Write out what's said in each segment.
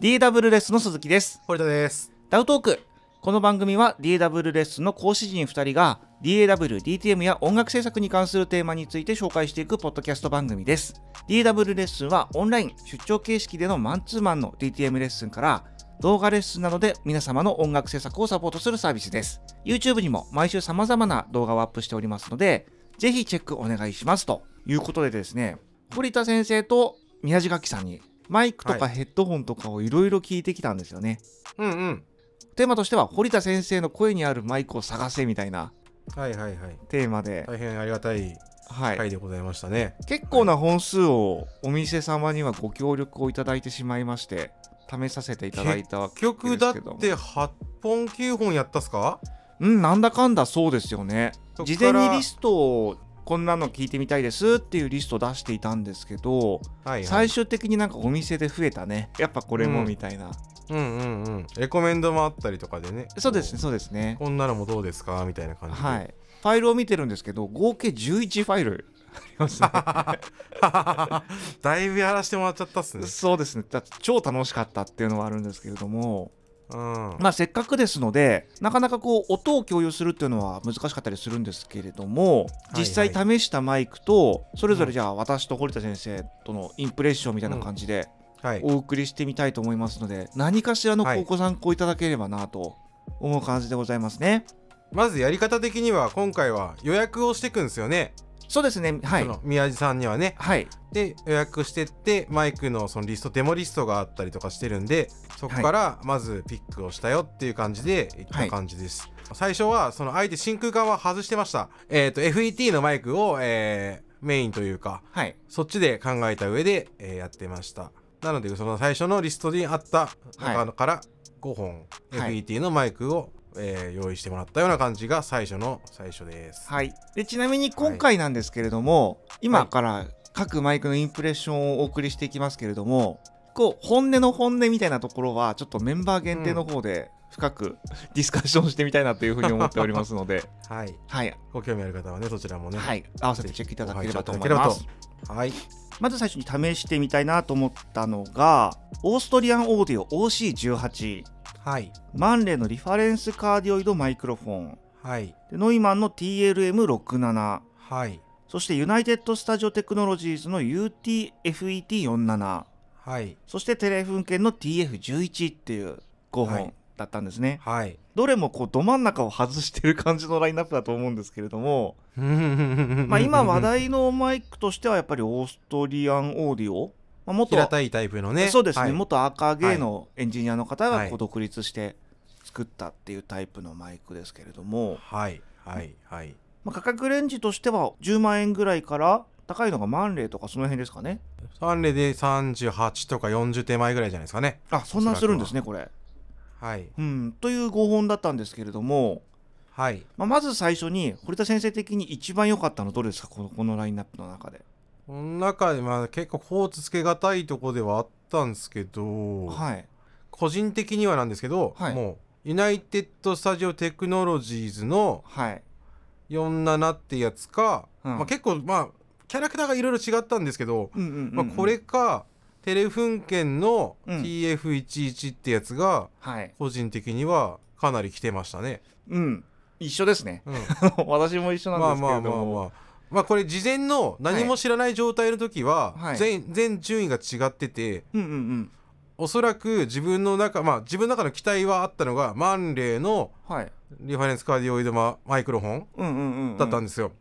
DW レッスンの鈴木です堀田ですダウトークこの番組は DW レッスンの講師陣2人が DAW、DTM や音楽制作に関するテーマについて紹介していくポッドキャスト番組です。DW レッスンはオンライン、出張形式でのマンツーマンの DTM レッスンから動画レッスンなどで皆様の音楽制作をサポートするサービスです。YouTube にも毎週様々な動画をアップしておりますので、ぜひチェックお願いしますということでですね、堀田先生と宮地楽器さんにマイクとかヘッドホンとかをいろいろ聞いてきたんですよね。はい、うんうん。テーマとしては堀田先生の声にあるマイクを探せみたいなはいはいはいテーマで大変ありがたいは回でございましたね、結構な本数をお店様にはご協力をいただいてしまいまして試させていただいたわけですけど結局だって8本9本やったっすかうんなんだかんだそうですよね事前にリストをこんなの聞いてみたいですっていうリスト出していたんですけど、はいはい、最終的になんかお店で増えたねやっぱこれもみたいな、うん、うんうんうんレコメンドもあったりとかでねそうですねそうですねこんなのもどうですかみたいな感じではいファイルを見てるんですけど合計11ファイルありますね だいぶやらせてもらっちゃったっすねそうですね超楽しかったっていうのはあるんですけれどもうん、まあ、せっかくですのでなかなかこう音を共有するっていうのは難しかったりするんですけれども実際試したマイクとそれぞれじゃあ私と堀田先生とのインプレッションみたいな感じでお送りしてみたいと思いますので何かしらのご参考いただければなと思う感じでございますね。まずやり方的には今回は予約をしていくんですよねそうですねはい宮地さんにはねはいで予約してってマイクのそのリストデモリストがあったりとかしてるんでそこからまずピックをしたよっていう感じでいった感じです、はい、最初はその相手真空管は外してましたえっ、ー、と FET のマイクを、えー、メインというか、はい、そっちで考えた上で、えー、やってましたなのでその最初のリストにあった中から5本、FET のマイクをえー、用意してもらったような感じが最初の最初です。はい、でちなみに今回なんですけれども、はい、今から各マイクのインプレッションをお送りしていきますけれどもこう本音の本音みたいなところはちょっとメンバー限定の方で、うん深く ディスカッションしてみたいなというふうに思っておりますので、はい、はい、ご興味ある方はねそちらもね、はい、合わせてチェックいただければと思います。はい、まず最初に試してみたいなと思ったのがオーストリアンオーディオ OC18 はい、マンレーのリファレンスカーディオイドマイクロフォン、はい、でノイマンの TLM67、はい、そしてユナイテッド・スタジオ・テクノロジーズの UTFET47、はい、そしてテレフンンの TF11 っていう5本だったんですね、はい、はい、どれもこうど真ん中を外してる感じのラインナップだと思うんですけれども まあ今話題のマイクとしてはやっぱりオーストリアンオーディオまあ、元平たいタイプのねそうですね、はい、元赤毛のエンジニアの方がこう独立して作ったっていうタイプのマイクですけれどもはいはいはい、まあ、価格レンジとしては10万円ぐらいから高いのが万例とかその辺ですかね万例で38とか40手前ぐらいじゃないですかねあそんなするんですねこれはい、うん、という5本だったんですけれどもはいまあ、まず最初に堀田先生的に一番良かったのどれですかこのこのラインナップの中でこの中で、まあ、結構コーツつけがたいとこではあったんですけど、はい、個人的にはなんですけど、はい、もうユナイテッド・スタジオ・テクノロジーズの47ってやつか、うん、まあ、結構まあキャラクターがいろいろ違ったんですけど、うんまあ、これかテレフン券の TF11 ってやつが、個人的にはかなり来てましたね。うん、一緒ですね。うん、私も一緒なんですけれども。まあまあまあまあまあ、これ事前の何も知らない状態の時は全,、全順位が違ってて、うおそらく自分の中まあ自分の中の期待はあったのがマンレーのリファレンスカーディオイドママイクロフォンだったんですよ。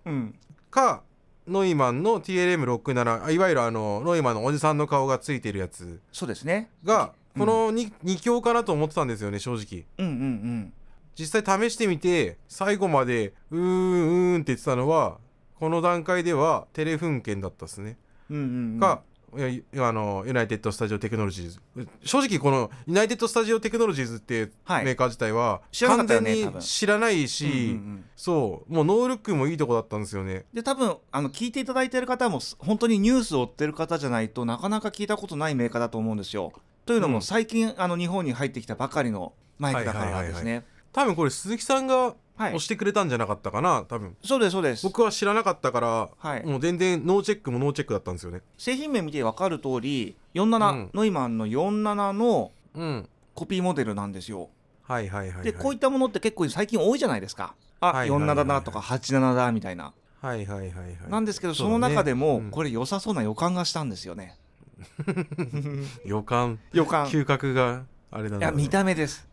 かノイマンの TLM67 いわゆるあのノイマンのおじさんの顔がついてるやつそうですねがこの 2,、うん、2強かなと思ってたんですよね正直。うんうんうん実際試してみて最後までうーんうーんって言ってたのはこの段階ではテレフン券だったですね、うんうんうん、がいやあのユナイテッド・スタジオ・テクノロジーズ正直このユナイテッド・スタジオ・テクノロジーズってメーカー自体は完全に知らないし、ねうんうん、そうもうノールックもいいとこだったんですよねで多分あの聞いていただいてる方も本当にニュースを追ってる方じゃないとなかなか聞いたことないメーカーだと思うんですよというのも最近、あの日本に入ってきたばかりのマイクだからですね、はいはいはいはい、多分これ鈴木さんが押してくれたんじゃなかったかな多分そうですそうです僕は知らなかったから、はいもう全然ノーチェックもノーチェックだったんですよね製品名見て分かる通り47、うんノイマンの47のうんコピーモデルなんですよはいはいはい、はい、でこういったものって結構最近多いじゃないですかあ、四、はい47だとか87だみたいなはいはいはいはいなんですけどその中でもこれ良さそうな予感がしたんですよね 予感予感嗅覚があれなんだや見た目です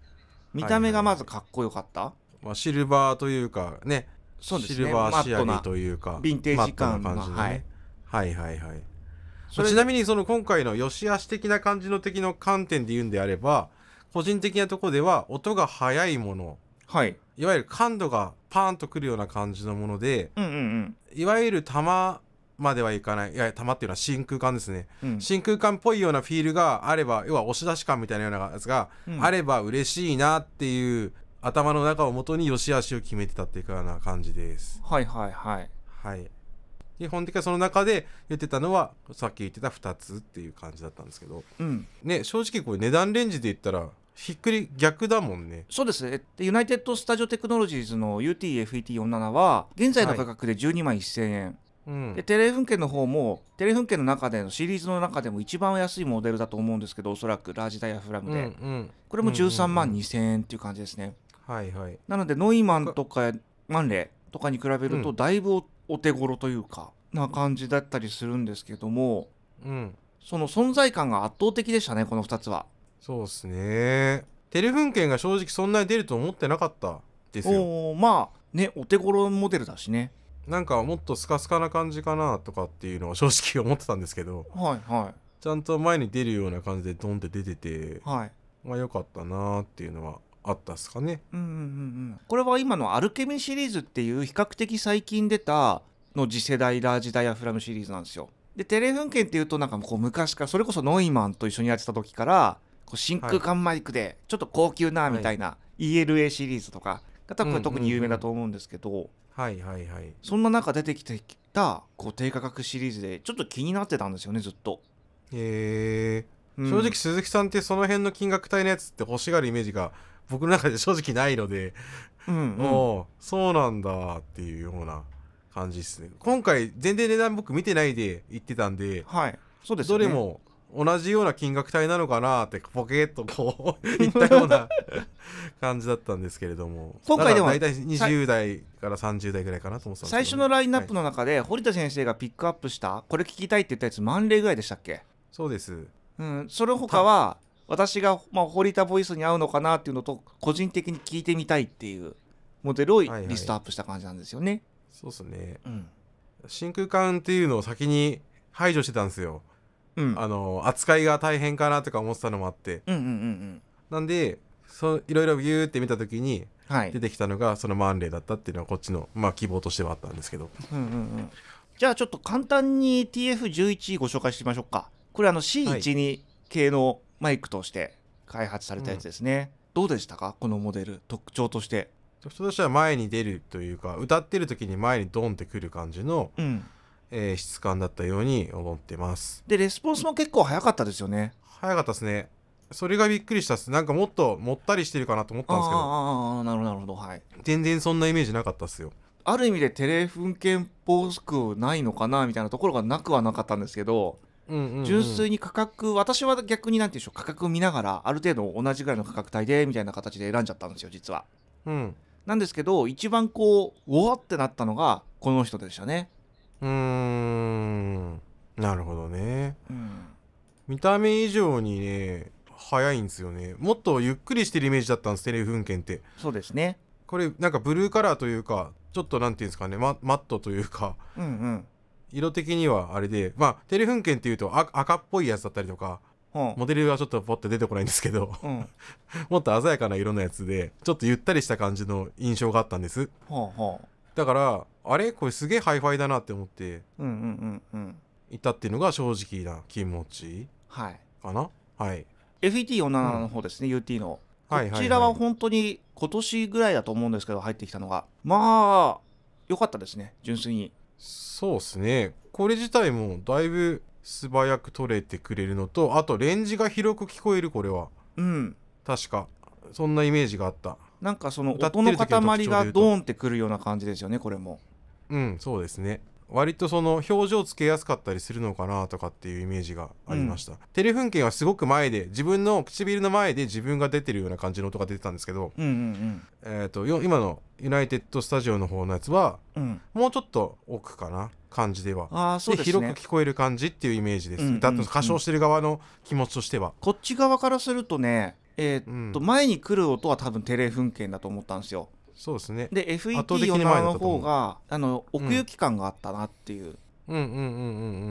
見た目がまずかっこよかった、まあ、シルバーというかねそうですねシルバー仕上げというかヴィンテージ感の感じの、ねはい、はいはいはいちなみにその今回の良し悪し的な感じの敵の観点で言うんであれば個人的なとこでは音が速いもの、はい、いわゆる感度がパーンとくるような感じのもので、うんうんうん、いわゆる玉まではいかないいや玉っていうのは真空管ですね、うん、真空管っぽいようなフィールがあれば要は押し出し感みたいなようなやつがあれば嬉しいなっていう頭の中をもとに良し悪しを決めてたっていうような感じです。はいはいはい。はい。基本的にはその中で言ってたのはさっき言ってた2つっていう感じだったんですけど、うん、ね、正直これ値段レンジで言ったらひっくり逆だもんねそうですねユナイテッド・スタジオ・テクノロジーズの UTFET47 は現在の価格で12万1000円、はいうん、でテレフンケの方もテレフンケの中でのシリーズの中でも一番安いモデルだと思うんですけどおそらくラージダイヤフラムで、うんうん、これも13万2000円っていう感じですね、はいはい、なのでノイマンとかマンレーとかに比べるとだいぶお手頃というかな感じだったりするんですけども、うん、その存在感が圧倒的でしたねこの2つはそうですねテレフン券が正直そんなに出ると思ってなかったですよまあねお手頃モデルだしねなんかもっとスカスカな感じかなとかっていうのは正直思ってたんですけどはいはいちゃんと前に出るような感じでドンって出てて、はい、まあ良かったなーっていうのはあったっすかね、うんうんうん、これは今の「アルケミシリーズ」っていう比較的最近出たの次世代ラージダイアフラムシリーズなんですよ。でテレフンケンっていうとなんかこう昔からそれこそノイマンと一緒にやってた時からこう真空管マイクでちょっと高級なみたいな ELA シリーズとかが多分特に有名だと思うんですけどそんな中出てきてきたこう低価格シリーズでちょっと気になってたんですよねずっと。へえ、正直鈴木さんってその辺の金額帯のやつって欲しがるイメージが僕の中で正直ないので、うん、うん、そうなんだっていうような感じですね今回全然値段僕見てないで言ってたんで,、はいそうです、ね、どれも同じような金額帯なのかなってポケッとこうい ったような 感じだったんですけれども今回でも大体20代から30代ぐらいかなと思ってた、ね、最初のラインナップの中で、堀田先生がピックアップしたこれ聞きたいって言ったやつ万例ぐらいでしたっけそうです、うん、それ他は私が、まあ、堀田ボイスに合うのかなっていうのと個人的に聞いてみたいっていうモデルをリストアップした感じなんですよね。はいはい、そうですね、うん、真空管っていうのを先に排除してたんですよ。うん、あの扱いが大変かなとか思ってたのもあって、うんうんうんうん、なんでそいろいろビューって見た時に出てきたのが、そのマンレーだったっていうのはこっちの、まあ、希望としてはあったんですけど、うんうんうん、じゃあちょっと簡単に TF11 ご紹介しましょうかこれあの C12 系のマイクとして開発されたやつですね、うん、どうでしたかこのモデル特徴として特徴としては前に出るというか歌ってる時に前にドンってくる感じの、うん、えー、質感だったように思ってますでレスポンスも結構早かったですよね早かったですねそれがびっくりしたっすなんかもっともったりしてるかなと思ったんですけどああなるほどなるほどはい全然そんなイメージなかったっすよある意味でテレフン系っぽくないのかなみたいなところがなくはなかったんですけど純粋に価格私は逆に何て言うんでしょう価格を見ながらある程度同じぐらいの価格帯でみたいな形で選んじゃったんですよ実は、うん、なんですけど一番こううわってなったのがこの人でしたねうんなるほどね、うん、見た目以上にね早いんですよねもっとゆっくりしてるイメージだったんですテレビ文献ってそうですねこれなんかブルーカラーというかちょっとなんていうんですかねママットというか、うんうん、色的にはあれで、まあ、テレフンケンっていうと赤っぽいやつだったりとか、うん、モデルはちょっとポッて出てこないんですけど、うん、もっと鮮やかな色のやつで、ちょっとゆったりした感じの印象があったんです。だから、あれこれすげえハイファイだなって思って、いたっていうのが正直な気持ちかな、はい、はい。FET47 の方ですね、うん、UT の。こちらは本当に今年ぐらいだと思うんですけど、入ってきたのが。まあ、良かったですね、純粋に。そうですね。これ自体もだいぶ素早く取れてくれるのと、あとレンジが広く聞こえる、これは。うん。確か。そんなイメージがあった。なんかその音の塊がドーンってくるような感じですよね、これも。うん、そうですね。割とその表情つけやすかったりするのかなとかっていうイメージがありました、うん、テレフンケンはすごく前で自分の唇の前で自分が出てるような感じの音が出てたんですけど、えーと、今のユナイテッド・スタジオの方のやつは、うん、もうちょっと奥かな感じではあそう、です、ね、広く聞こえる感じっていうイメージです、うんうんうん、だと歌唱してる側の気持ちとしてはこっち側からするとねえー、っと、前に来る音は多分テレフンケンだと思ったんですよそうですねで FET47 の方があの奥行き感があったなっていう。うんうんうんうんう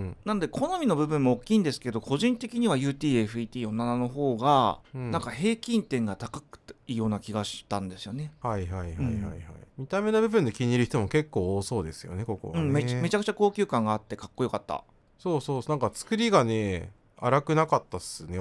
ん、なんで好みの部分も大きいんですけど個人的には UTFET47 の方が、うなんか平均点が高くていいような気がしたんですよねはいはいはいはいはい、うん、見た目の部分で気に入る人も結構多そうですよねここはね、うん、めちゃくちゃ高級感があってかっこよかったそうそうなんか作りがね荒くなかったっすね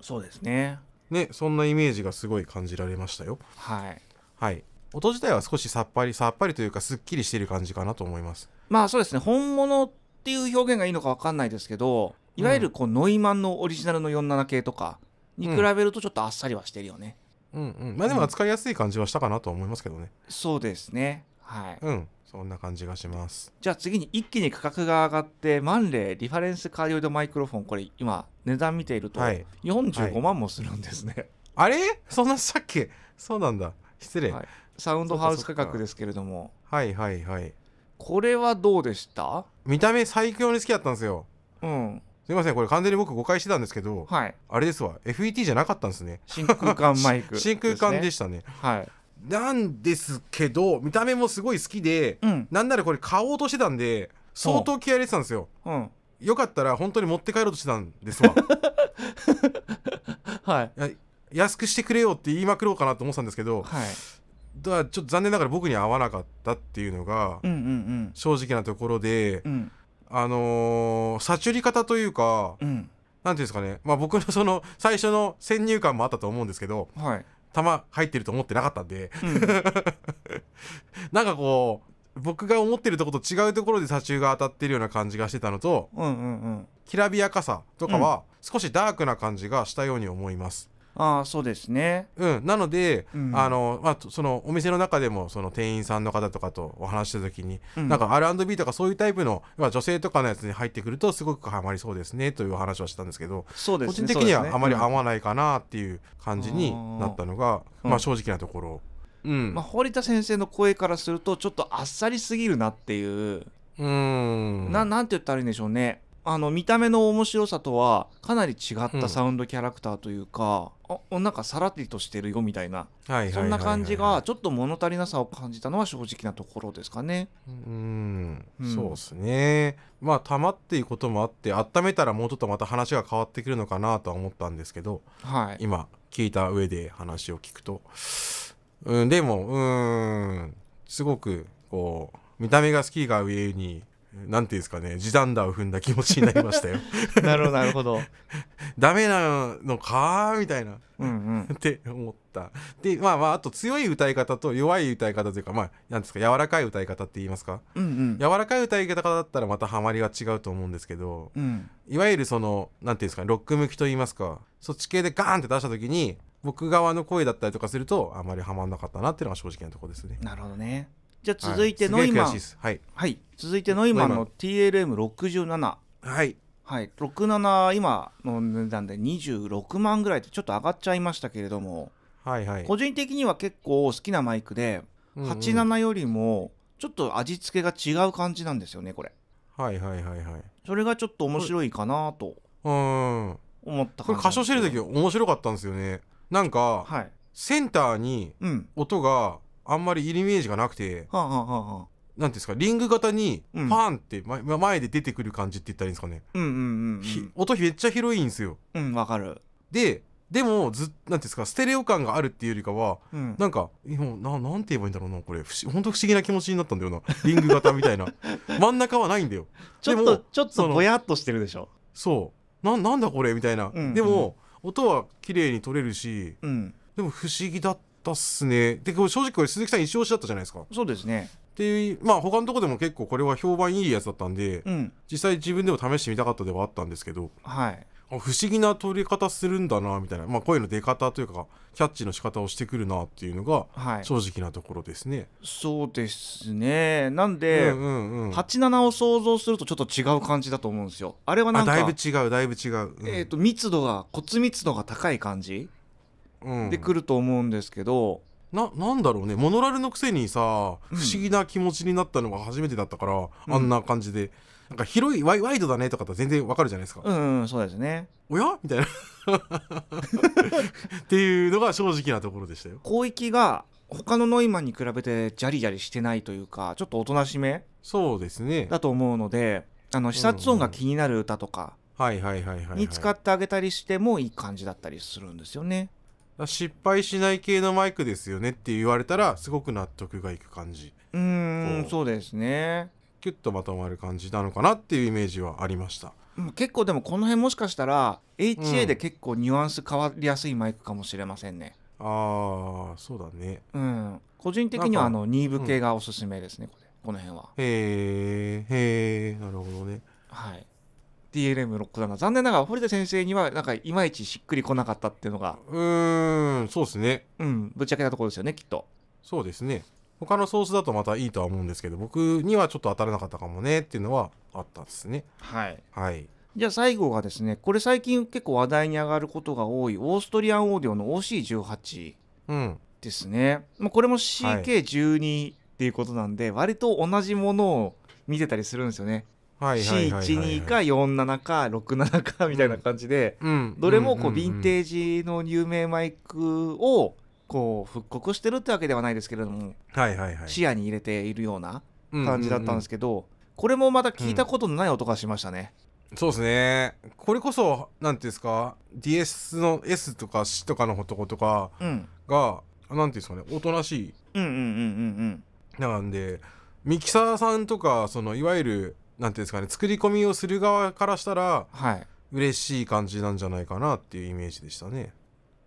そうですねねそんなイメージがすごい感じられましたよはいはい音自体は少しさっぱりさっぱりというかすっきりしている感じかなと思いますまあそうですね本物っていう表現がいいのか分かんないですけどいわゆるこう、うん、ノイマンのオリジナルの47系とかに比べるとちょっとあっさりはしてるよね、うんうんまあでも扱いやすい感じはしたかなと思いますけどね、うん、そうですねはいうんそんな感じがしますじゃあ次に一気に価格が上がってマンレーリファレンスカーディオイドマイクロフォンこれ今値段見ていると45万もするんですね、はいはい、あれそんなさっきそうなんだ失礼、はい、サウンドハウス価格ですけれどもはいはいはいこれはどうでした見た目最強に好きだったんですようんすいませんこれ完全に僕誤解してたんですけど、はい、あれですわ FET じゃなかったんですね真空管マイク、ね、真空管でしたねはいなんですけど見た目もすごい好きで、うん、なんならこれ買おうとしてたんで相当気合入れてたんですよ、うん、よかったら本当に持って帰ろうとしてたんですわ はい安くしてくれよって言いまくろうかなと思ってたんですけど、はい、だちょっと残念ながら僕に合わなかったっていうのが正直なところで、あのー、悟り方というか、うん、なんていうんですかね、まあ、僕のその最初の先入観もあったと思うんですけど、はい、弾入ってると思ってなかったんで、うん、なんかこう僕が思ってるとこと違うところで左中が当たってるような感じがしてたのと、きらびやかさとかは少しダークな感じがしたように思います。あそうですね、うん、なので、うん、あのまあ、そのお店の中でもその店員さんの方とかとお話した時に、うん、なんか R&B とかそういうタイプの、まあ、女性とかのやつに入ってくるとすごくハマりそうですねという話はしたんですけど、ね、個人的にはあまり合わないかなっていう感じになったのが、うん、まあ、正直なところ。うんまあ、堀田先生の声からするとちょっとあっさりすぎるなっていううんななんて言ったらいいんでしょうねあの見た目の面白さとはかなり違ったサウンドキャラクターというか、うん、なんかさらりとしてるよみたいなそんな感じがちょっと物足りなさを感じたのは正直なところですかね。うん、うん、そうですねまあたまっていうこともあって温めたらもうちょっとまた話が変わってくるのかなとは思ったんですけど、はい、今聞いた上で話を聞くと、うん、でもうんすごくこう見た目が好きが上になんていうんですかね地団打を踏んだ気持ちになりましたよ なるほどなるほどダメなのかみたいな、うんうん、って思ったでまあまああと強い歌い方と弱い歌い方というかまあ何ですか柔らかい歌い方って言いますか、うんうん、柔らかい歌い方だったらまたハマりが違うと思うんですけど、うん、いわゆるその何ていうんですか、ね、ロック向きと言いますかそっち系でガーンって出した時に僕側の声だったりとかするとあんまりハマんなかったなっていうのが正直なところですね。なるほどねじゃあ続いてノイマン、はいはい、はい、続いてノイマンの TLM67 はいはい67今の値段で26万ぐらいとちょっと上がっちゃいましたけれどもはいはい個人的には結構好きなマイクで、うんうん、87よりもちょっと味付けが違う感じなんですよねこれはいはいはいはいそれがちょっと面白いかなとうん思ったこれ歌唱してる時面白かったんですよねなんか、はい、センターに音が、うんあんまりイメージがなくて、なんですかリング型にパーンって前,、前で出てくる感じって言ったらいいんですかね、うんうんうんうん、音めっちゃ広いんですよ。うんわかるででもずなんですかステレオ感があるっていうよりかは、うん、なんかもうななんて言えばいいんだろうなこれ不本当不思議な気持ちになったんだよな リング型みたいな真ん中はないんだよちょっとちょっとぼやっとしてるでしょそうななんだこれみたいな、うんうん、でも音は綺麗に取れるし、うん、でも不思議だったったっすねで正直これ鈴木さん一押しだったじゃないですかそうですねっていうまあ他のとこでも結構これは評判いいやつだったんで、うん、実際自分でも試してみたかったではあったんですけど、はい、不思議な取り方するんだなみたいな、まあ、声の出方というかキャッチの仕方をしてくるなっていうのが正直なところですね。はい、そうですねなんで、うんうんうん、87を想像するとちょっと違う感じだと思うんですよ。あれはなんかだいぶ違うだいぶ違う、うん、えーと密度が骨密度が高い感じでくると思うんですけど、ななんだろうねモノラルのくせにさ不思議な気持ちになったのが初めてだったから、あんな感じでなんか広いワイワイドだねとかって全然わかるじゃないですか、うん、うん、そうですねおやみたいな っていうのが正直なところでしたよ広域が他のノイマンに比べてジャリジャリしてないというかちょっとおとなしめそうですねだと思うのであの視察音が気になる歌とかに使ってあげたりしてもいい感じだったりするんですよね失敗しない系のマイクですよねって言われたらすごく納得がいく感じうんそうですねキュッとまとまる感じなのかなっていうイメージはありました結構でもこの辺もしかしたら HA で結構ニュアンス変わりやすいマイクかもしれませんね、うん、ああそうだねうん個人的にはあのニーブ系がおすすめですね、うん、これこの辺はへえへえなるほどねはい DLM ロックだな残念ながら堀田先生にはなんかいまいちしっくりこなかったっていうのがうんそうですねうんぶっちゃけたところですよねきっとそうですね他のソースだとまたいいとは思うんですけど僕にはちょっと当たらなかったかもねっていうのはあったんですねはい、はい、じゃあ最後がですねこれ最近結構話題に上がることが多いオーストリアンオーディオの OC18 ですね、うん、これも CK12 っていうことなんで、割と同じものを見てたりするんですよね C12 か47か67かみたいな感じで、どれもこうヴィンテージの有名マイクをこう復刻してるってわけではないですけれども、視野に入れているような感じだったんですけど、これもまた聞いたことのない音がしましたね。そうですねこれこそ何ていうんですか DS の S とか C とかの男とかが何、うん、ていうんですかねおとなしいなんでミキサーさんとかそのいわゆるなんていうんですかね作り込みをする側からしたら、はい、嬉しい感じなんじゃないかなっていうイメージでしたね。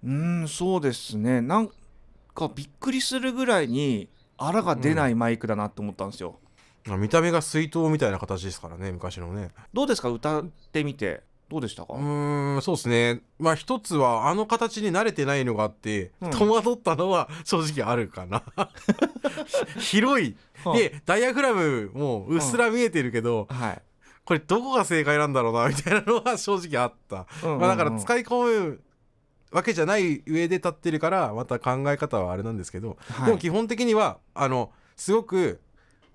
うんそうですねなんかびっくりするぐらいにあらが出ないマイクだなと思ったんですよ、うん、見た目が水筒みたいな形ですからね昔のねどうですか歌ってみてどうでしたかうんそうですねまあ一つはあの形に慣れてないのがあって、うん、戸惑ったのは正直あるかな広 い、でダイヤグラムもううっすら見えてるけど、うんはい、これどこが正解なんだろうなみたいなのは 正直あった、うんうんうん、まあ、だから使い込むわけじゃない上で立ってるからまた考え方はあれなんですけど、はい、でも基本的にはあのすごく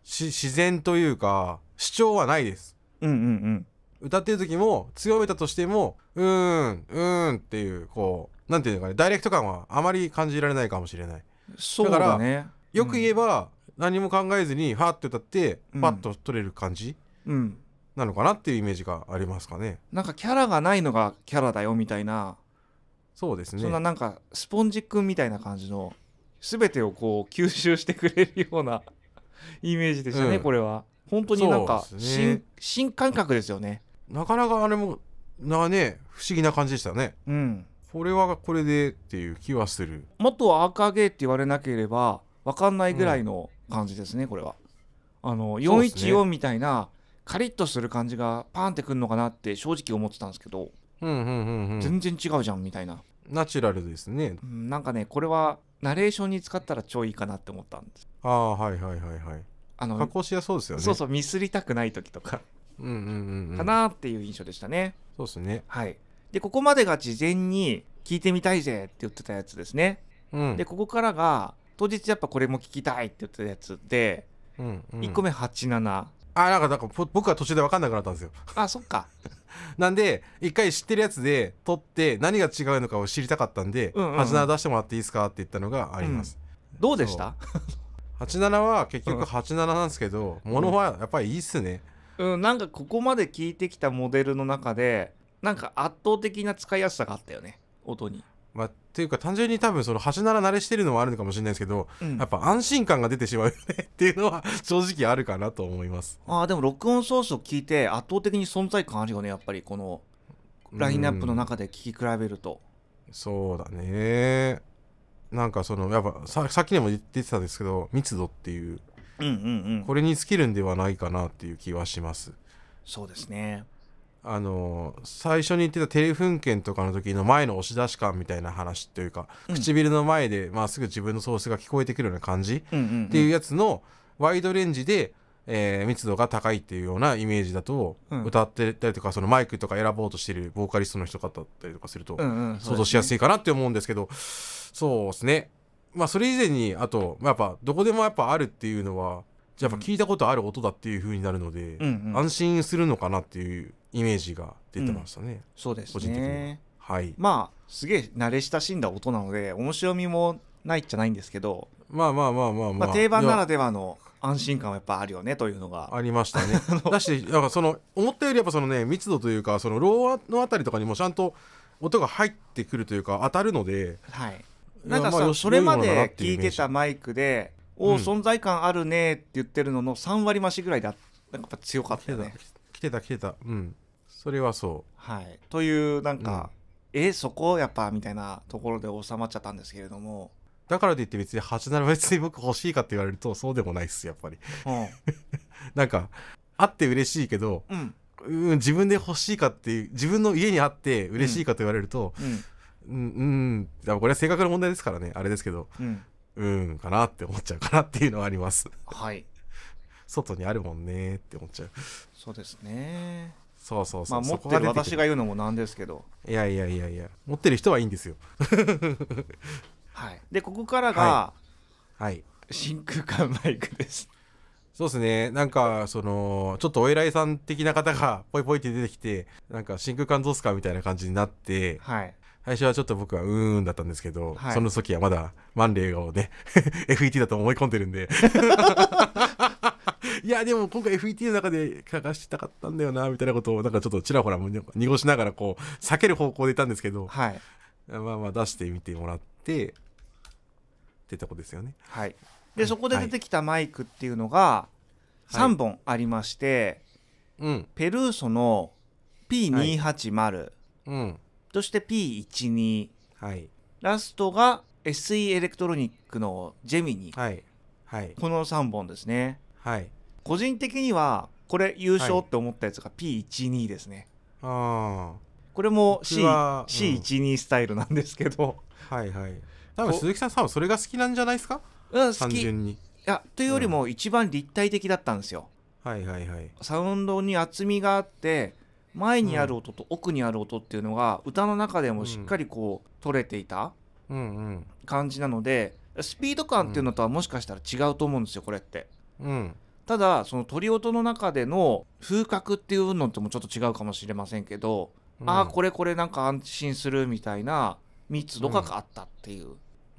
自然というか主張はないです。うんうんうん、歌ってる時も強めたとしてもうーんうーんっていうこうなんていうかねダイレクト感はあまり感じられないかもしれないそうだ、ね,、からよく言えば、うん、何も考えずにァッて歌ってパッと取れる感じ、うん、うんなのかなっていうイメージがありますかねなんかキャラがないのがキャラだよみたいなそうですねそんななんかスポンジくんみたいな感じの全てをこう吸収してくれるような イメージでしたね、うん、これは本当になんか新新感覚ですよねなかなかあれもなね不思議な感じでしたね、うん、これはこれでっていう気はするもっと赤ゲって言われなければ分かんないぐらいの感じですね、うん、これはあの414みたいな、カリッとする感じがパンってくるのかなって正直思ってたんですけど、うんうん、全然違うじゃんみたいなナチュラルですね、うん、なんかねこれはナレーションに使ったら超いいかなって思ったんですああはいはいはいはいあの加工しやそうですよねそうそうミスりたくない時とかかなっていう印象でしたね。そうですね、はい、でここまでが事前に聞いてみたいぜって言ってたやつですね。うん、でここからが当日やっぱこれも聞きたいって言ってたやつで、うんうん、1個目87。あなんかなんか僕は途中で分かんなくなったんですよ。あそっか。なんで一回知ってるやつで撮って何が違うのかを知りたかったんで「うんうん、87出してもらっていいですか?」って言ったのがあります。うん、どうでした ?87 は結局87なんですけど、うん、物はやっぱりいいっすね。うんうん、なんかここまで聞いてきたモデルの中でなんか圧倒的な使いやすさがあったよね音に。まあ、っていうか単純に多分その端なら慣れしてるのはあるのかもしれないですけど、うん、やっぱ安心感が出てしまうよねっていうのは 正直あるかなと思いますあでも録音ソースを聞いて圧倒的に存在感あるよねやっぱりこのラインナップの中で聞き比べると、うん、そうだねなんかそのやっぱさっきにも言ってたんですけど密度っていううんうんこれに尽きるんではないかなっていう気はしますそうですねあの最初に言ってたテレフン券とかの時の前の押し出し感みたいな話というか、うん唇の前で、まあ、すぐ自分のソースが聞こえてくるような感じっていうやつのワイドレンジで、えー密度が高いっていうようなイメージだと、うん歌ってたりとかそのマイクとか選ぼうとしてるボーカリストの人方だったりとかすると、想像しやすいいかなって思うんですけどそうですねまあ、それ以前にあと、まあ、やっぱどこでもやっぱあるっていうのはやっぱ聞いたことある音だっていうふうになるので、うんうん、安心するのかなっていうイメージが出てましたね、うん、そうです、ね、個人的にはい、まあすげえ慣れ親しんだ音なので面白みもないっちゃないんですけどまあまあまあまあまあ、まあ、定番ならではの安心感はやっぱあるよねというのがありましたね だしやっぱその思ったよりやっぱそのね密度というかそのローのあたりとかにもちゃんと音が入ってくるというか当たるので、はい、なんかさ、まあ、それまで聞いてたマイクで「おお、うん、存在感あるね」って言ってるのの3割増しぐらいでやっぱ強かったよね来てた来てたうんそれはそうはいというなんか、うん、えそこやっぱみたいなところで収まっちゃったんですけれどもだからといって別に87別に僕欲しいかって言われるとそうでもないっすやっぱり、うん、なんかあって嬉しいけど、うん、自分で欲しいかっていう自分の家にあって嬉しいかと言われると、うん、うん、うん、これは性格の問題ですからねあれですけど、うん、うんかなって思っちゃうかなっていうのはありますはい外にあるもんねって思っちゃうそうですねそうそうそう、まあ、持ってる私が言うのもなんですけどいやいやいやいや持ってる人はいいんですよ はいでここからが、はい、真空管マイクですそうですねなんかそのちょっとお偉いさん的な方がポイポイって出てきてなんか真空管どうすかみたいな感じになって、はい、最初はちょっと僕はうーんだったんですけど、はい、その時はまだマンレーをね FET だと思い込んでるんで いやでも今回 FET の中でかしたかったんだよなみたいなことをなんかちょっとちらほら濁しながらこう避ける方向でいたんですけど、はい、まあまあ出してみてもらってってとこですよね。はい、でそこで出てきたマイクっていうのが3本ありまして、はい、うん、ペルーソの P280、はい、うんとして P12、はい、ラストが SE エレクトロニックのジェミニ、はいはい、この3本ですね、はい、個人的にはこれ優勝って思ったやつが P12 ですね、ああこれも C、うん、C12 スタイルなんですけどはいはい多分鈴木さん多分それが好きなんじゃないですか、うん、単純にいやというよりも一番立体的だったんですよ、はいはいはいサウンドに厚みがあって前にある音と奥にある音っていうのが歌の中でもしっかりこう取れていた感じなのでスピード感っていうのとはもしかしたら違うと思うんですよこれって。うんただその鳥音の中での風格っていうのともちょっと違うかもしれませんけど、ああこれこれなんか安心するみたいな密度があったっていう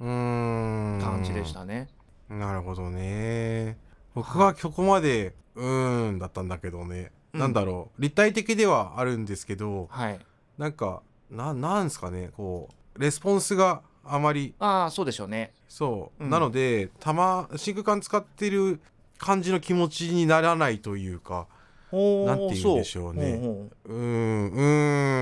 感じでしたね。なるほどね。僕はここまで、うーんだったんだけどね。なんだろう立体的ではあるんですけど、はい、なんかななんですかねこうレスポンスがあまりああそうでしょうねそう、うん、なのでたま真空管使ってる感じの気持ちにならないというかなんて言うんでしょうねうんう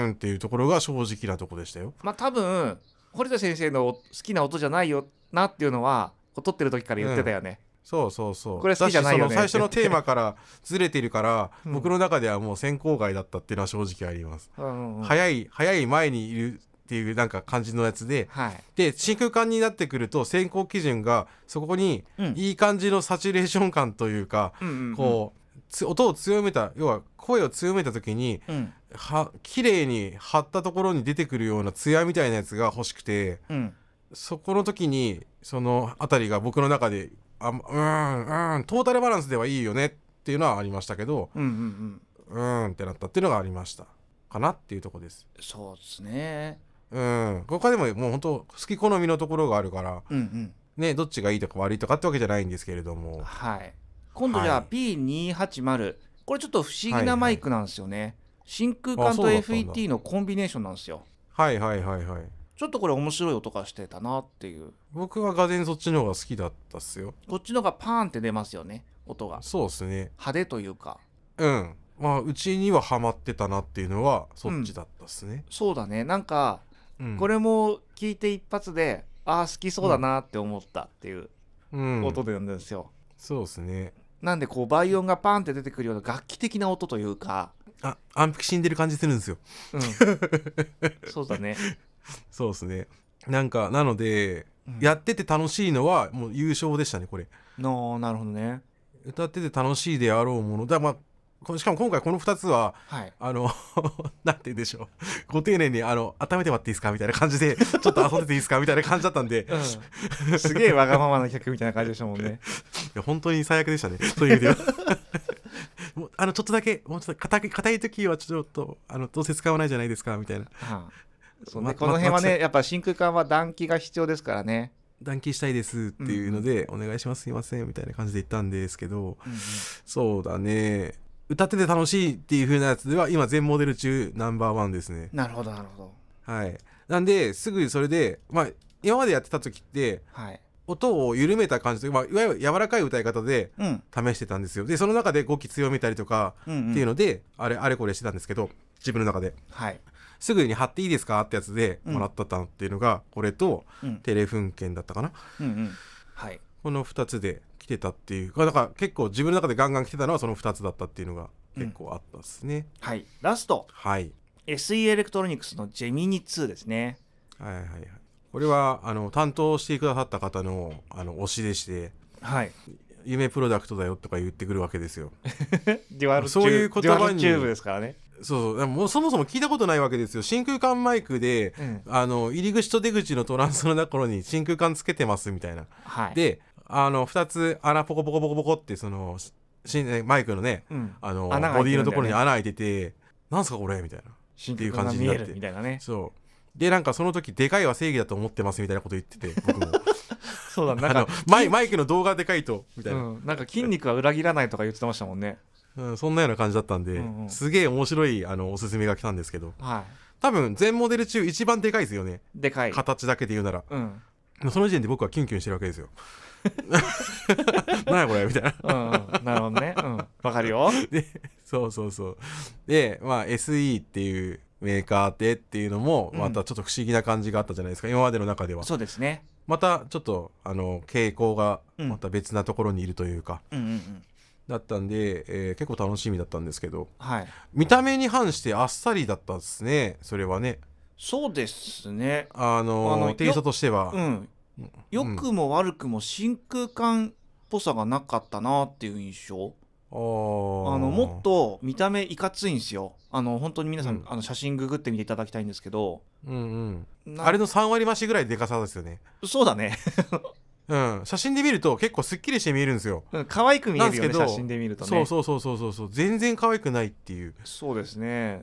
んっていうところが正直なとこでしたよまあ多分堀田先生の好きな音じゃないよなっていうのは撮ってる時から言ってたよね、そうそうそうこれ好きじゃないよね最初のテーマからずれてるから、うん、僕の中ではもう選考外だったっていうのは正直あります、うんうん、早い早い前にいるっていうなんか感じのやつで、はい、で真空管になってくると選考基準がそこにいい感じのサチュレーション感というか、うん、こう音を強めた要は声を強めた時に、うん、は綺麗に張ったところに出てくるような艶みたいなやつが欲しくて、そこの時にその辺りが僕の中であうんうんトータルバランスではいいよねっていうのはありましたけど、うん、うん、ってなったっていうのがありましたかなっていうとこですそうですねうん他でももう本当好き好みのところがあるから、うんうん、ねどっちがいいとか悪いとかってわけじゃないんですけれどもはい今度じゃあ P280、はい、これちょっと不思議なマイクなんですよね、はいはい、真空管と FET のコンビネーションなんですよはいはいはいはいちょっとこれ面白い音がしてたなっていう僕は画然そっちの方が好きだったっすよこっちの方がパーンって出ますよね音がそうですね派手というかうんまあうちにはハマってたなっていうのはそっちだったっすね、うん、そうだねなんか、うん、これも聞いて一発でああ好きそうだなって思ったっていう音で呼んですよ、うん、そうですねなんでこう倍音がパンって出てくるような楽器的な音というかあ安否死んでる感じするんですよ、うん、そうだね そうですねなんかなので、うん、やってて楽しいのはもう優勝でしたねこれのなるほどね歌ってて楽しいであろうものだまあしかも今回この2つは、はい、あの なんて言うんでしょうご丁寧にあの温めてもらっていいですかみたいな感じで ちょっと遊んでていいですかみたいな感じだったんで、うん、すげえわがままな客みたいな感じでしたもんねいや本当に最悪でしたねそういう意味では。あのちょっとだけもうちょっと硬い時はちょっとあのどうせ使わないじゃないですかみたいな、そうね、この辺はね、やっぱ真空管は暖気が必要ですからね。断気したいですっていうので、お願いしますすいませんみたいな感じで言ったんですけど、うんうん、そうだね歌ってて楽しいっていう風なやつでは今全モデル中ナンバーワンですねなるほどなるほどはいなんですぐそれでまあ今までやってた時って、はい、音を緩めた感じと、まあ、いわゆる柔らかい歌い方で試してたんですよ、うん、でその中で語気強めたりとかっていうので、うんうん、あれあれこれしてたんですけど自分の中で、はい、すぐに貼っていいですかってやつでもらったたっていうのが、これと、テレフン券だったかな、うんうんはい、この2つで来てたっていうだから結構自分の中でガンガン来てたのはその2つだったっていうのが結構あったですね、うん、はいラスト、はい、SE エレクトロニクスのジェミニ2ですねはいはいはいこれはあの担当してくださった方のあの推しでして、はい、夢プロダクトだよとか言ってくるわけですよ そういう言葉にチューブですからねそうでもそもそも聞いたことないわけですよ真空管マイクで、うん、あの入り口と出口のトランスのところに真空管つけてますみたいな、はい、であの2つ穴ポコポコポコポコってそのマイクのね、うん、あの、ね、ボディのところに穴開いてて「なんすかこれ」みたいなっていう感じになってみたいなねそうでなんかその時でかいは正義だと思ってますみたいなこと言ってて僕も そうだなんかマイマイクの動画でかいとみたいな、うん、なんか筋肉は裏切らないとか言ってましたもんねうん、そんなような感じだったんで、うんうん、すげえ面白いあのおすすめが来たんですけど、はい、多分全モデル中一番でかいですよねでかい形だけで言うなら、うん、その時点で僕はキュンキュンしてるわけですよ 何やこれみたいなうん、なるほどねわ、うん、かるよでそうそうそうでまあ SE っていうメーカーでっていうのもまたちょっと不思議な感じがあったじゃないですか、うん、今までの中ではそうですねまたちょっとあの傾向がまた別なところにいるというか、うんうんうん、だったんで、えー、結構楽しみだったんですけど、はい、見た目に反してあっさりだったですねそれはねそうですねあのあのとしてはうん良くも悪くも真空管っぽさがなかったなっていう印象あのもっと見た目いかついんですよあの本当に皆さん、うん、あの写真ググってみていただきたいんですけど、うんうん、あれの3割増しぐらいでかさですよねそうだねうん、写真で見ると結構すっきりして見えるんですよ、可愛く見えるよね写真で見るとねそうそうそうそうそう全然可愛くないっていうそうですね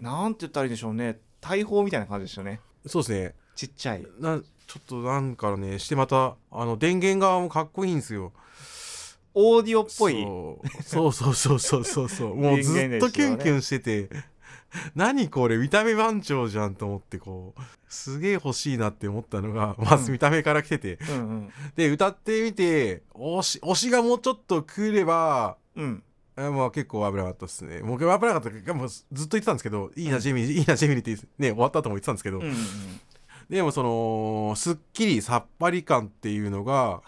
なんて言ったらいいんでしょうね大砲みたいな感じですよねそうですねちっちゃいなちょっとなんかねしてまたあの電源側もかっこいいんですよオーディオっぽいそうそうそうそうそうそう もうずっとキュンキュンしてて、何これ見た目番長じゃんと思ってこうすげえ欲しいなって思ったのが、まず見た目から来てて、うんうんうん、で歌ってみて推し推しがもうちょっと来れば、うん、あま結構危なかったですね。僕は危なかったけど、もうずっと言ってたんですけど、いいな、ジェミニ、いいな、ジェミニ ってね、終わった後も言ってたんですけど、うんうんうん、でもその、すっきりさっぱり感っていうのが、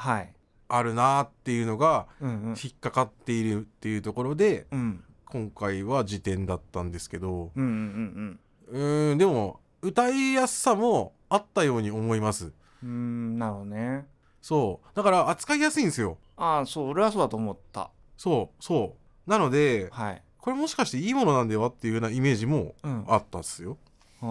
あるなっていうのが、引っかかっているっていうところで、うんうん、今回は辞典だったんですけど、うん、うん、でも歌いやすさもあったように思いますうんなるほどねそうだから扱いやすいんですよああそう俺はそうだと思ったそうそうなので、はい、これもしかしていいものなんだよっていうようなイメージもあったんですよ、う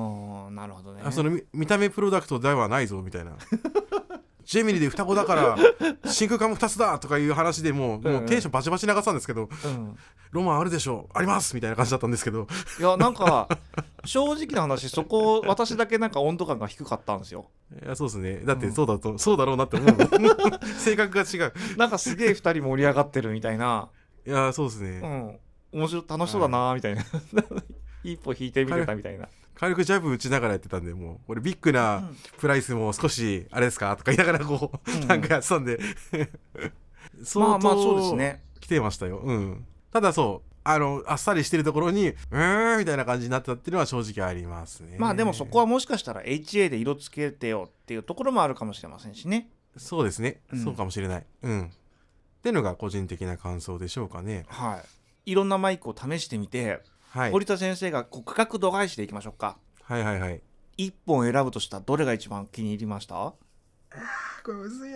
ん、なるほどねあその見た目プロダクトではないぞみたいな ジェミニで双子だから真空管も2つだとかいう話でもう,、もうテンションバチバチ流したんですけど、うん、ロマンあるでしょうありますみたいな感じだったんですけどいやなんか正直な話そこ私だけなんか温度感が低かったんですよいやそうですねだってそうだと、うん、そうだろうなって思う 性格が違うなんかすげえ2人盛り上がってるみたいないやそうですねうん面白楽しそうだなみたいな、はい、一歩引いてみてたみたいな、はい軽くジャブ打ちながらやってたんでもうこれビッグなプライスも少しあれですかとか言いながらこう、うん、なんかやってたんで まあまあそうですね来てましたよ、うん、ただそうあのあっさりしてるところにうーんみたいな感じになったっていうのは正直ありますねまあでもそこはもしかしたら HA で色つけてよっていうところもあるかもしれませんしねそうですね、うん、そうかもしれないうんっていうのが個人的な感想でしょうかねはいいろんなマイクを試してみてはい、田先生が区画度外視でいきましょうかはいはいはい1本選ぶとしたらどれが一番気に入りましたこれむずいい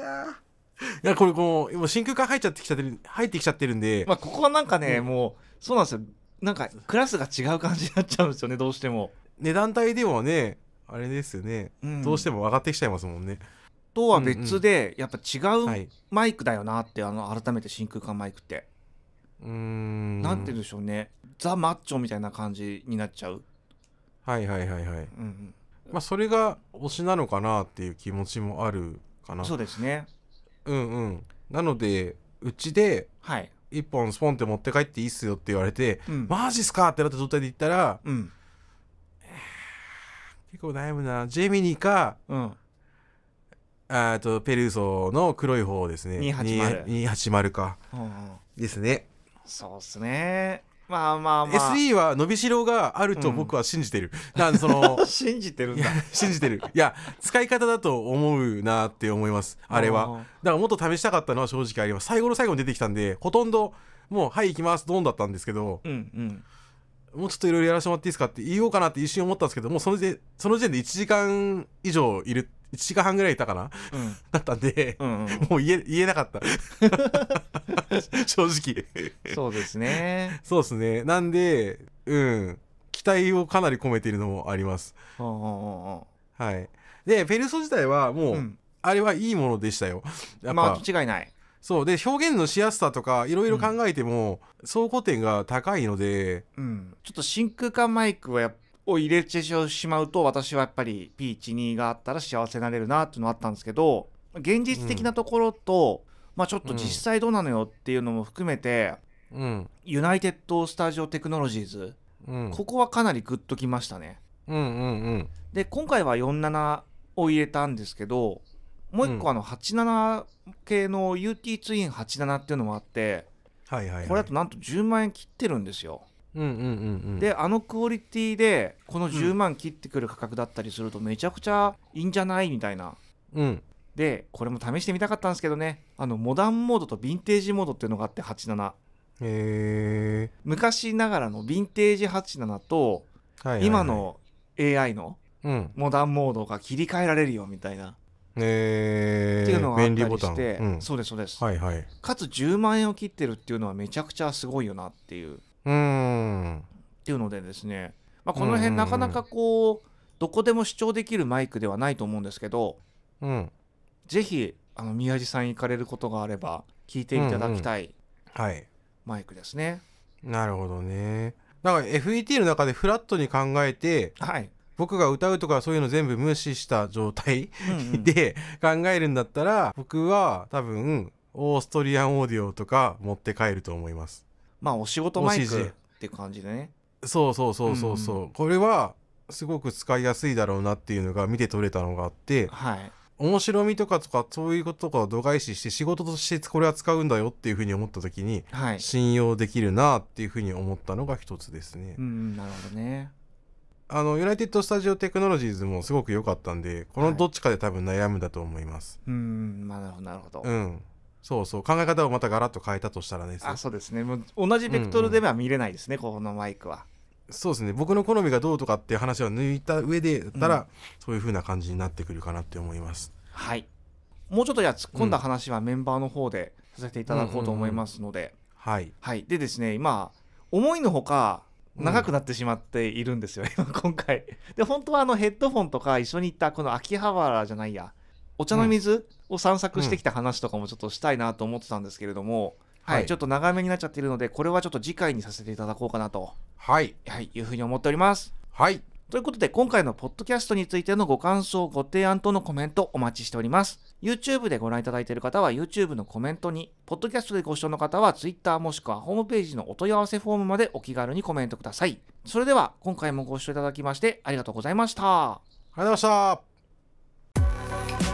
やこれこう今真空管入っちゃってきちゃってる入ってきちゃってるんで、まあ、ここはなんかね、うん、もうそうなんですよなんかクラスが違う感じになっちゃうんですよねどうしても値段帯でもねあれですよね、うん、どうしても上がってきちゃいますもんねとは別で、うんうん、やっぱ違うマイクだよなって、はい、あの改めて真空管マイクってうんなんて言うんでしょうねザ・マッチョみたいな感じになっちゃうはいはいはいはい、うん、まあ、それが推しなのかなっていう気持ちもあるかなそうですねうんうんなのでうちで1本スポンって持って帰っていいっすよって言われて、はい、マジっすかってなった状態で行ったら、うん、結構悩むなジェミニか、うん、あとペルーソの黒い方ですね280 280か、うんうん、ですねそうっすねまあまあまあ SE は伸びしろがあると僕は信じてる、うん、なんその 信じてるんだ信じてるいや使い方だと思うなって思いますあれはだからもっと試したかったのは正直あります最後の最後に出てきたんでほとんどもう「はい行きます」ドンだったんですけど、うんうんもうちょっといろいろやらせてもらっていいですかって言おうかなって一瞬思ったんですけどもうその時その時点で1時間以上いる1時間半ぐらいいたかな、うん、だったんで、うんうん、もう言え言えなかった正直そうですねそうですねなんでうん期待をかなり込めているのもあります、はあはあ、はいでェルソ自体はもう、うん、あれはいいものでしたよまあ間違いないそうで表現のしやすさとかいろいろ考えても、うん、総点が高いので、うん、ちょっと真空管マイクはやっを入れてしまうと私はやっぱり P12 があったら幸せになれるなっていうのはあったんですけど現実的なところと、うん、まあ、ちょっと実際どうなのよっていうのも含めて、うん、ユナイテッド・スタジオ・テクノロジーズ、うん、ここはかなりグッときましたね。で今回は47を入れたんですけどもう一個あの87系の UT ツイン87っていうのもあって、これだとなんと10万円切ってるんですよ。うんうんうんうん、であのクオリティでこの10万切ってくる価格だったりするとめちゃくちゃいいんじゃないみたいな、うん、でこれも試してみたかったんですけどねあのモダンモードとヴィンテージモードっていうのがあって87へ昔ながらのヴィンテージ87と、はいはいはい、今の AI のモダンモードが切り替えられるよみたいな。えー、っていうのがあったりして、うん、そうですそうです、はいはい、かつ10万円を切ってるっていうのはめちゃくちゃすごいよなっていううんっていうのでですね、まあ、この辺なかなかこうどこでも主張できるマイクではないと思うんですけど、うん、ぜひあの宮地さん行かれることがあれば聞いていただきたい、はい、マイクですね。なるほどね。だから FET の中でフラットに考えて、はい、僕が歌うとかそういうの全部無視した状態でうん、うん、考えるんだったら僕は多分オーストリアンオーディオとか持って帰ると思います。まあお仕事マイクって感じでねそうそうそうそうそう、うんこれはすごく使いやすいだろうなっていうのが見て取れたのがあって、はい、面白みとかとかそういうこととかを度外視して仕事としてこれは使うんだよっていうふうに思った時に、はい、信用できるなっていうふうに思ったのが一つですね。うん、なるほどねあのユナイテッド・スタジオ・テクノロジーズもすごく良かったんでこのどっちかで多分悩むんだと思います。はい、うんなるほどなるほど。うんそうそう考え方をまたガラッと変えたとしたらねあそうですねもう同じベクトルでは見れないですね、うんうん、このマイクはそうですね僕の好みがどうとかっていう話は抜いた上でたら、うん、そういうふうな感じになってくるかなって思いますはいもうちょっとや突っ込んだ話はメンバーの方でさせていただこうと思いますので、はい、はい、でですね今思いのほか長くなってしまっているんですよ、うん、今回で本当はあのヘッドフォンとか一緒に行ったこの秋葉原じゃないやお茶の水を散策してきた話とかもちょっとしたいなと思ってたんですけれども、はい、はい、ちょっと長めになっちゃっているのでこれはちょっと次回にさせていただこうかなと、はい、はい、いうふうに思っております。はいということで今回のポッドキャストについてのご感想ご提案とのコメントお待ちしております YouTube でご覧いただいている方は YouTube のコメントにポッドキャストでご視聴の方は Twitter もしくはホームページのお問い合わせフォームまでお気軽にコメントくださいそれでは今回もご視聴いただきましてありがとうございましたありがとうございました